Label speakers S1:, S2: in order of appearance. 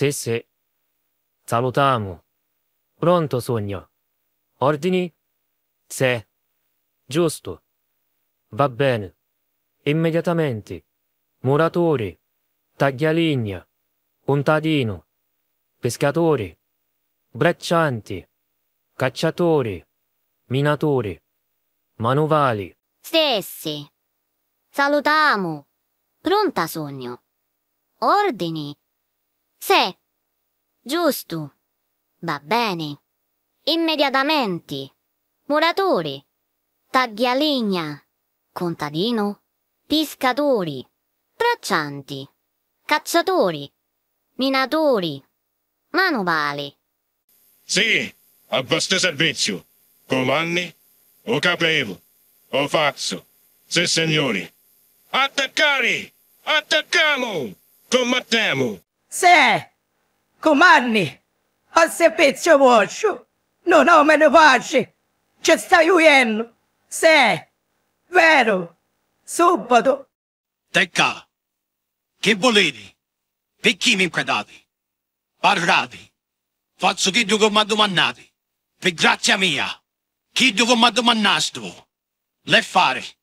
S1: Sì, Salutiamo. Pronto, sogno. Ordini? Sì. Giusto. Va bene. Immediatamente. Muratori. Taglialigna. Contadino. Pescatori. Braccianti. Cacciatori. Minatori. Manovali.
S2: Stessi. Salutiamo. Pronta, sogno. Ordini. Sì, giusto. Va bene. Immediatamente. Muratori, taglialegna, contadino, Piscatori. traccianti, cacciatori, minatori, manovali.
S3: Sì, a vostro servizio. Comanni. o capevo, o faccio. Sì, signori. Attaccare! Attacchiamo! Combattiamo!
S4: Se, com'anni, a se pezzo voce, non ho me ne pace, ci stai uiendo, se, vero,
S5: subito. Tecca, che volete? Perché mi inquietate? Parlate, faccio che tu mi domandate, per grazia mia, chi tu mi domandaste, le fare.